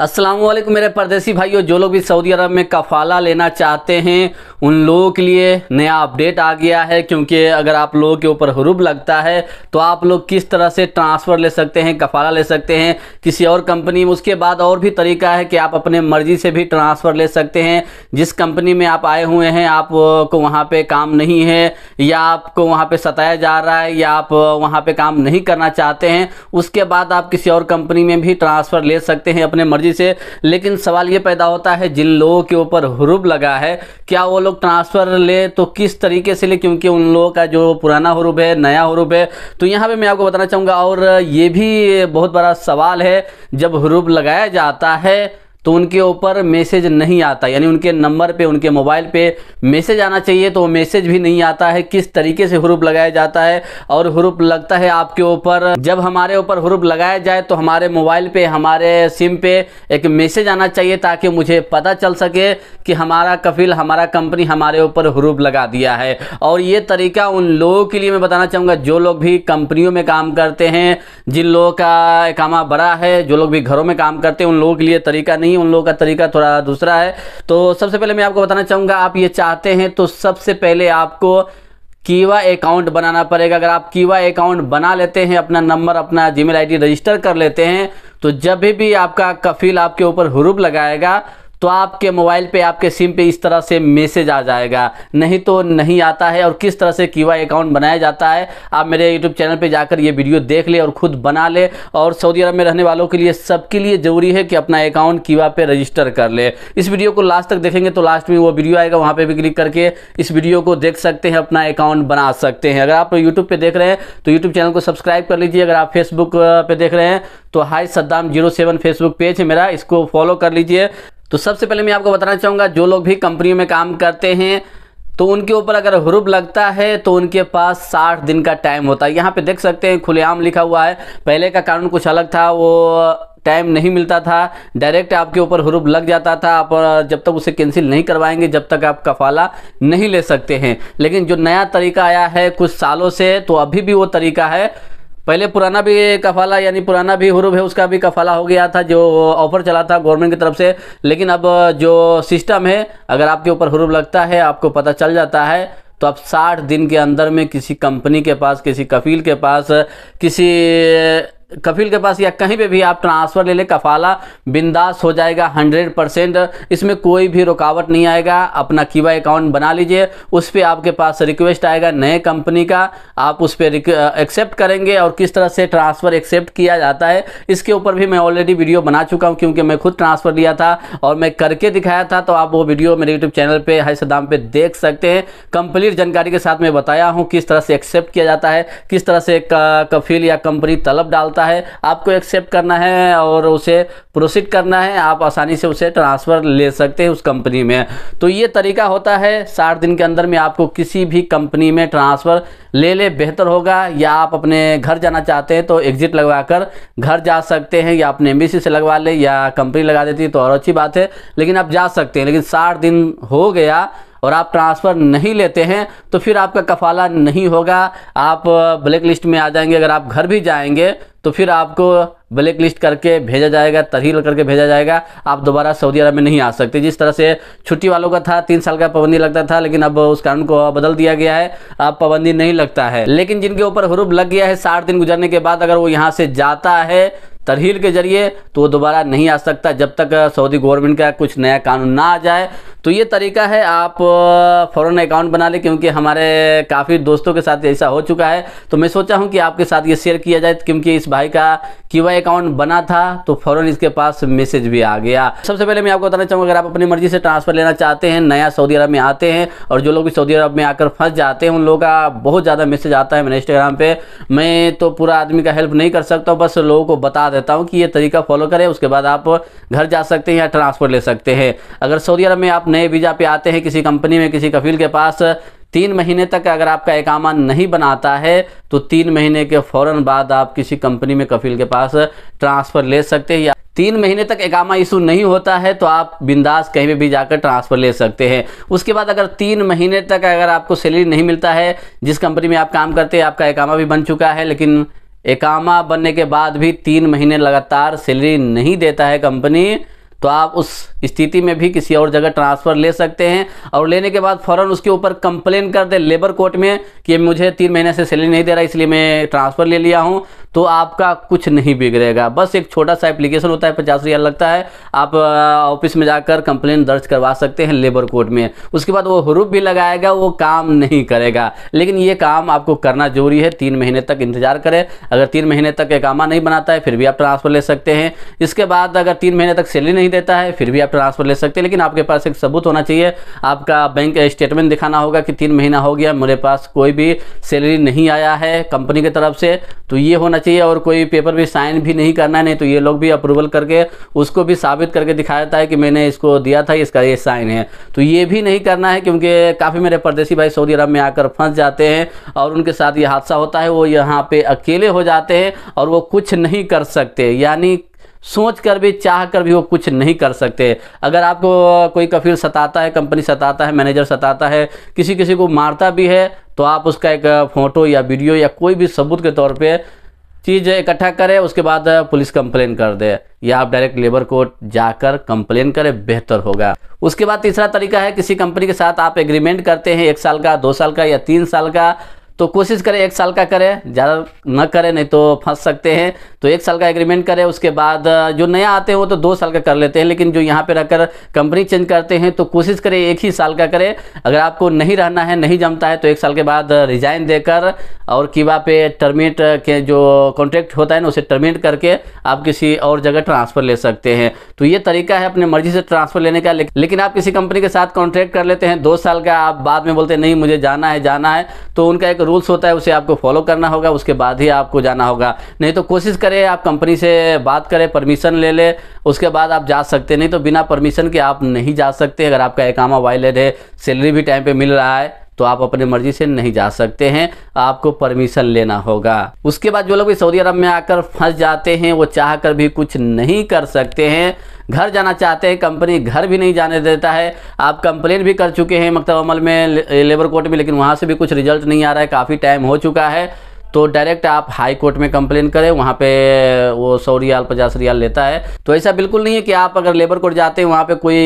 अस्सलाम वालेकुम मेरे परदेसी भाइयों जो लोग भी सऊदी अरब में कफाला लेना चाहते हैं उन लोगों के लिए नया अपडेट आ गया है क्योंकि अगर आप लोगों के ऊपर हरूब लगता है तो आप लोग किस तरह से ट्रांसफ़र ले सकते हैं कफाला ले सकते हैं किसी और कंपनी में उसके बाद और भी तरीका है कि आप अपने मर्ज़ी से भी ट्रांसफ़र ले सकते हैं जिस कंपनी में आप आए हुए हैं आप को वहाँ पर काम नहीं है या आपको वहाँ पर सताया जा रहा है या आप वहाँ पर काम नहीं करना चाहते हैं उसके बाद आप किसी और कंपनी में भी ट्रांसफ़र ले सकते हैं अपने मर्जी से लेकिन सवाल ये पैदा होता है जिन लोगों के ऊपर हरूब लगा है क्या वो लोग ट्रांसफ़र ले तो किस तरीके से ले क्योंकि उन लोगों का जो पुराना हरूब है नया हरूब है तो यहाँ पर मैं आपको बताना चाहूँगा और ये भी बहुत बड़ा सवाल है जब हरूब लगाया जाता है तो उनके ऊपर मैसेज नहीं आता यानी उनके नंबर पे उनके मोबाइल पे मैसेज आना चाहिए तो वो मैसेज भी नहीं आता है किस तरीके से हरूप लगाया जाता है और हरूप लगता है आपके ऊपर जब हमारे ऊपर हरूप लगाया जाए तो हमारे मोबाइल पे हमारे सिम पे एक मैसेज आना चाहिए ताकि मुझे पता चल सके कि हमारा कफिल हमारा कंपनी हमारे ऊपर हरूप लगा दिया है और ये तरीका उन लोगों के लिए मैं बताना चाहूँगा जो लोग भी कंपनियों में काम करते हैं जिन लोगों का कामा बड़ा है जो लोग भी घरों में काम करते हैं उन लोगों के लिए तरीका नहीं नहीं उन लोगों का तरीका थोड़ा दूसरा है तो सबसे पहले मैं आपको बताना चाहूँगा आप ये चाहते हैं तो सबसे पहले आपको कीवा अकाउंट बनाना पड़ेगा अगर आप कीवा अकाउंट बना लेते हैं अपना नंबर अपना जीमेल आईडी रजिस्टर कर लेते हैं तो जब भी आपका कफिल आपके ऊपर हरूप लगाएगा तो आपके मोबाइल पे आपके सिम पे इस तरह से मैसेज आ जाएगा नहीं तो नहीं आता है और किस तरह से कीवा अकाउंट बनाया जाता है आप मेरे यूट्यूब चैनल पर जाकर ये वीडियो देख ले और खुद बना ले और सऊदी अरब में रहने वालों के लिए सबके लिए ज़रूरी है कि अपना अकाउंट क्यूआ पे रजिस्टर कर ले इस वीडियो को लास्ट तक देखेंगे तो लास्ट में वो वीडियो आएगा वहाँ पर भी क्लिक करके इस वीडियो को देख सकते हैं अपना अकाउंट बना सकते हैं अगर आप यूट्यूब पर देख रहे हैं तो यूट्यूब चैनल को सब्सक्राइब कर लीजिए अगर आप फेसबुक पर देख रहे हैं तो hi Saddam zero seven Facebook page है मेरा इसको फॉलो कर लीजिए तो सबसे पहले मैं आपको बताना चाहूँगा जो लोग भी कंपनियों में काम करते हैं तो उनके ऊपर अगर हरूप लगता है तो उनके पास साठ दिन का टाइम होता है यहाँ पे देख सकते हैं खुलेआम लिखा हुआ है पहले का कानून कुछ अलग था वो टाइम नहीं मिलता था डायरेक्ट आपके ऊपर हरूप लग जाता था आप जब तक उसे कैंसिल नहीं करवाएंगे जब तक आप कफाला नहीं ले सकते हैं लेकिन जो नया तरीका आया है कुछ सालों से तो अभी भी वो तरीका है पहले पुराना भी कफाला यानी पुराना भी हरूब है उसका भी कफाला हो गया था जो ऑफर चला था गवर्नमेंट की तरफ से लेकिन अब जो सिस्टम है अगर आपके ऊपर हरूब लगता है आपको पता चल जाता है तो आप 60 दिन के अंदर में किसी कंपनी के पास किसी कफील के पास किसी कफिल के पास या कहीं पे भी आप ट्रांसफ़र ले ले कफाला बिंदास हो जाएगा 100 परसेंट इसमें कोई भी रुकावट नहीं आएगा अपना कीवा अकाउंट बना लीजिए उस पर आपके पास रिक्वेस्ट आएगा नए कंपनी का आप उस पर एक्सेप्ट करेंगे और किस तरह से ट्रांसफ़र एक्सेप्ट किया जाता है इसके ऊपर भी मैं ऑलरेडी वीडियो बना चुका हूँ क्योंकि मैं खुद ट्रांसफ़र लिया था और मैं करके दिखाया था तो आप वो वीडियो मेरे यूट्यूब चैनल पर हर सदाम पर देख सकते हैं कंप्लीट जानकारी के साथ मैं बताया हूँ किस तरह से एक्सेप्ट किया जाता है किस तरह से कफिल या कंपनी तलब डालता होता है आपको एक्सेप्ट करना है और उसे प्रोसीड करना है आप आसानी से उसे ट्रांसफ़र ले सकते हैं उस कंपनी में तो ये तरीका होता है साठ दिन के अंदर में आपको किसी भी कंपनी में ट्रांसफ़र ले ले बेहतर होगा या आप अपने घर जाना चाहते हैं तो एग्ज़िट लगवा घर जा सकते हैं या अपने एम्बीसी से लगवा ले या कंपनी लगा देती है तो और अच्छी बात है लेकिन आप जा सकते हैं लेकिन साठ दिन हो गया और आप ट्रांसफ़र नहीं लेते हैं तो फिर आपका कफाला नहीं होगा आप ब्लैक लिस्ट में आ जाएंगे अगर आप घर भी जाएंगे तो फिर आपको ब्लैक लिस्ट करके भेजा जाएगा तहरील करके भेजा जाएगा आप दोबारा सऊदी अरब में नहीं आ सकते जिस तरह से छुट्टी वालों का था तीन साल का पाबंदी लगता था लेकिन अब उस कानून को बदल दिया गया है अब पाबंदी नहीं लगता है लेकिन जिनके ऊपर हरूब लग गया है साठ दिन गुजरने के बाद अगर वो यहाँ से जाता है तरहील के जरिए तो वो दोबारा नहीं आ सकता जब तक सऊदी गवर्नमेंट का कुछ नया कानून ना आ जाए तो ये तरीका है आप फ़ौरन अकाउंट बना लें क्योंकि हमारे काफ़ी दोस्तों के साथ ऐसा हो चुका है तो मैं सोचा हूँ कि आपके साथ ये शेयर किया जाए क्योंकि इस भाई का क्यू अकाउंट बना था तो फ़ौरन इसके पास मैसेज भी आ गया सबसे पहले मैं आपको बताना चाहूँगा अगर आप अपनी मर्जी से ट्रांसफ़र लेना चाहते हैं नया सऊदी अरब में आते हैं और जो लोग सऊदी अरब में आकर फंस जाते हैं उन लोगों का बहुत ज़्यादा मैसेज आता है मेरे इंस्टाग्राम पर मैं तो पूरा आदमी का हेल्प नहीं कर सकता हूँ बस लोगों को बता देता हूँ कि ये तरीका फॉलो करें उसके बाद आप घर जा सकते हैं या ट्रांसफ़र ले सकते हैं अगर सऊदी अरब में आप नए वीज़ा पे आते हैं किसी कंपनी में किसी कफील के पास तीन महीने तक अगर आपका एकामा नहीं बनाता है तो तीन महीने के फौरन बाद आप किसी कंपनी में कफील के पास ट्रांसफ़र ले सकते हैं या तीन महीने तक एकामा इशू नहीं होता है तो आप बिंदास कहीं भी, भी जाकर ट्रांसफ़र ले सकते हैं उसके बाद अगर तीन महीने तक अगर आपको सैलरी नहीं मिलता है जिस कंपनी में आप काम करते हैं आपका एकामा भी बन चुका है लेकिन एकामा बनने के बाद भी तीन महीने लगातार सैलरी नहीं देता है कंपनी तो आप उस स्थिति में भी किसी और जगह ट्रांसफ़र ले सकते हैं और लेने के बाद फ़ौरन उसके ऊपर कंप्लेन कर दे लेबर कोर्ट में कि मुझे तीन महीने से सैलरी नहीं दे रहा इसलिए मैं ट्रांसफ़र ले लिया हूँ तो आपका कुछ नहीं बिगड़ेगा बस एक छोटा सा एप्लीकेशन होता है पचास रुपया लगता है आप ऑफिस में जाकर कंप्लेन दर्ज करवा सकते हैं लेबर कोर्ट में उसके बाद वो हरूप भी लगाएगा वो काम नहीं करेगा लेकिन ये काम आपको करना जरूरी है तीन महीने तक इंतजार करें अगर तीन महीने तक आमा नहीं बनाता है फिर भी आप ट्रांसफ़र ले सकते हैं इसके बाद अगर तीन महीने तक सैलरी नहीं देता है फिर भी आप ट्रांसफ़र ले सकते हैं लेकिन आपके पास एक सबूत होना चाहिए आपका बैंक स्टेटमेंट दिखाना होगा कि तीन महीना हो गया मेरे पास कोई भी सैलरी नहीं आया है कंपनी की तरफ से तो ये होना चाहिए और कोई पेपर भी साइन भी नहीं करना है नहीं तो ये लोग भी अप्रूवल करके उसको भी साबित करके दिखा देता है कि मैंने इसको दिया था इसका ये साइन है तो ये भी नहीं करना है क्योंकि काफ़ी मेरे परदेसी भाई सऊदी अरब में आकर फंस जाते हैं और उनके साथ ये हादसा होता है वो यहाँ पे अकेले हो जाते हैं और वो कुछ नहीं कर सकते यानी सोच कर भी चाह कर भी वो कुछ नहीं कर सकते अगर आपको कोई कफील सताता है कंपनी सताता है मैनेजर सताता है किसी किसी को मारता भी है तो आप उसका एक फ़ोटो या वीडियो या कोई भी सबूत के तौर पे चीज़ इकट्ठा करे उसके बाद पुलिस कंप्लेन कर दे या आप डायरेक्ट लेबर कोर्ट जाकर कंप्लेन करें बेहतर होगा उसके बाद तीसरा तरीका है किसी कंपनी के साथ आप एग्रीमेंट करते हैं एक साल का दो साल का या तीन साल का तो कोशिश करें एक साल का करें ज़्यादा न करें नहीं तो फंस सकते हैं तो एक साल का एग्रीमेंट करें उसके बाद जो नया आते हैं वो तो दो साल का कर लेते हैं लेकिन जो यहाँ पे रहकर कंपनी चेंज करते हैं तो कोशिश करें एक ही साल का करें अगर आपको नहीं रहना है नहीं जमता है तो एक साल के बाद रिजाइन देकर और किवा पे टर्मिनेट के जो कॉन्ट्रैक्ट होता है ना उसे टर्मिनेट करके आप किसी और जगह ट्रांसफ़र ले सकते हैं तो ये तरीका है अपने मर्जी से ट्रांसफ़र लेने का लेकिन आप किसी कंपनी के साथ कॉन्ट्रैक्ट कर लेते हैं दो साल का आप बाद में बोलते हैं नहीं मुझे जाना है जाना है तो उनका एक रूल्स तो होता है उसे आपको फॉलो करना होगा उसके बाद ही आपको जाना होगा नहीं तो कोशिश करें आप कंपनी से बात करें परमिशन ले ले उसके बाद आप जा सकते नहीं तो बिना परमिशन के आप नहीं जा सकते अगर आपका एकामा वायलेट है सैलरी भी टाइम पर मिल रहा है तो आप अपने मर्जी से नहीं जा सकते हैं आपको परमिशन लेना होगा उसके बाद जो लोग भी सऊदी अरब में आकर फंस जाते हैं वो चाह कर भी कुछ नहीं कर सकते हैं घर जाना चाहते हैं कंपनी घर भी नहीं जाने देता है आप कंप्लेन भी कर चुके हैं मकतब अमल में लेबर कोर्ट में लेकिन वहाँ से भी कुछ रिजल्ट नहीं आ रहा है काफ़ी टाइम हो चुका है तो डायरेक्ट आप हाई कोर्ट में कंप्लेन करें वहाँ पे वो सौ रियाल पचास रियाल लेता है तो ऐसा बिल्कुल नहीं है कि आप अगर लेबर कोर्ट जाते हैं वहाँ पे कोई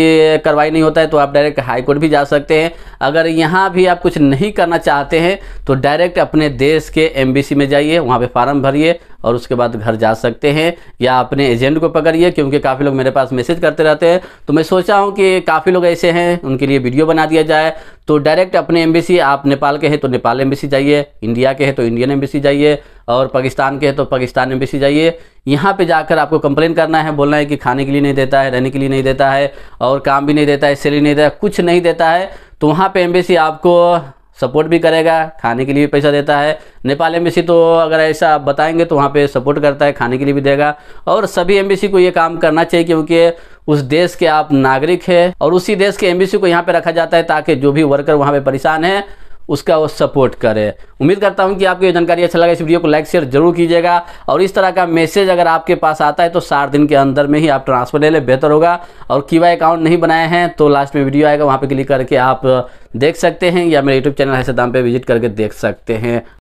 कार्रवाई नहीं होता है तो आप डायरेक्ट हाई कोर्ट भी जा सकते हैं अगर यहाँ भी आप कुछ नहीं करना चाहते हैं तो डायरेक्ट अपने देश के एम में जाइए वहाँ पर फार्म भरिए और उसके बाद घर जा सकते हैं या अपने एजेंट को पकड़िए क्योंकि काफ़ी लोग मेरे पास मैसेज करते रहते हैं तो मैं सोचा हूँ कि काफ़ी लोग ऐसे हैं उनके लिए वीडियो बना दिया जाए तो डायरेक्ट अपने एम्बेसी आप नेपाल के हैं तो नेपाल एम्बेसी जाइए इंडिया के हैं तो इंडियन एम्बेसी जाइए और पाकिस्तान के हैं तो पाकिस्तान एम्बेसी जाइए यहाँ पे जाकर आपको कंप्लेन करना है बोलना है कि खाने के लिए नहीं देता है रहने के लिए नहीं देता है और काम भी नहीं देता है सैलरी नहीं देता कुछ नहीं देता है तो वहाँ पे एम्बेसी आपको सपोर्ट भी करेगा खाने के लिए भी पैसा देता है नेपाल एम्बेसी तो अगर ऐसा आप बताएंगे तो वहाँ पे सपोर्ट करता है खाने के लिए भी देगा और सभी एम्बेसी को ये काम करना चाहिए क्योंकि उस देश के आप नागरिक हैं और उसी देश के एम्बेसी को यहाँ पे रखा जाता है ताकि जो भी वर्कर वहाँ पे परेशान हैं उसका वो सपोर्ट करे उम्मीद करता हूँ कि आपको ये जानकारी अच्छा लगा इस वीडियो को लाइक शेयर जरूर कीजिएगा और इस तरह का मैसेज अगर आपके पास आता है तो सात दिन के अंदर में ही आप ट्रांसफर ले लें बेहतर होगा और कीवा अकाउंट नहीं बनाए हैं तो लास्ट में वीडियो आएगा वहाँ पर क्लिक करके आप देख सकते हैं या मेरे यूट्यूब चैनल है दाम पर विजिट करके देख सकते हैं